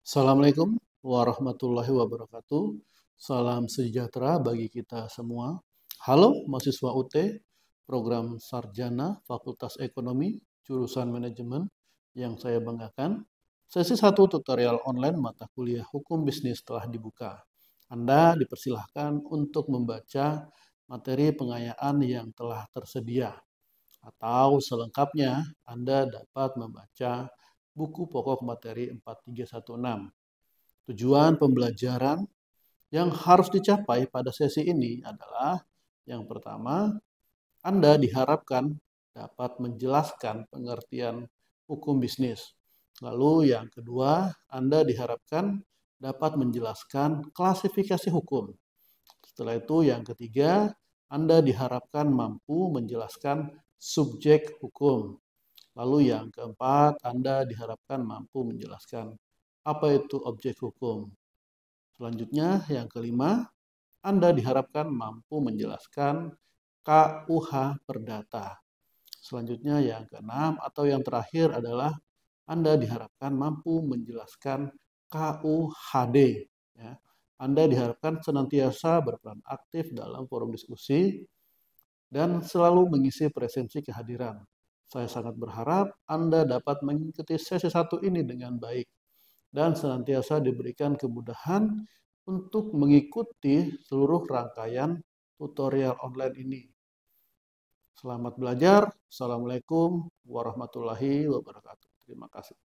Assalamualaikum warahmatullahi wabarakatuh. Salam sejahtera bagi kita semua. Halo mahasiswa UT, program sarjana Fakultas Ekonomi, jurusan manajemen yang saya banggakan. Sesi satu tutorial online mata kuliah Hukum Bisnis telah dibuka. Anda dipersilahkan untuk membaca materi pengayaan yang telah tersedia. Atau selengkapnya Anda dapat membaca buku pokok materi 4316. Tujuan pembelajaran yang harus dicapai pada sesi ini adalah yang pertama, Anda diharapkan dapat menjelaskan pengertian hukum bisnis. Lalu yang kedua, Anda diharapkan dapat menjelaskan klasifikasi hukum. Setelah itu yang ketiga, Anda diharapkan mampu menjelaskan subjek hukum. Lalu yang keempat, Anda diharapkan mampu menjelaskan apa itu objek hukum. Selanjutnya, yang kelima, Anda diharapkan mampu menjelaskan KUH perdata. Selanjutnya yang keenam atau yang terakhir adalah Anda diharapkan mampu menjelaskan KUHD. Ya. Anda diharapkan senantiasa berperan aktif dalam forum diskusi dan selalu mengisi presensi kehadiran saya sangat berharap Anda dapat mengikuti sesi satu ini dengan baik dan senantiasa diberikan kemudahan untuk mengikuti seluruh rangkaian tutorial online ini. Selamat belajar. Assalamualaikum warahmatullahi wabarakatuh. Terima kasih.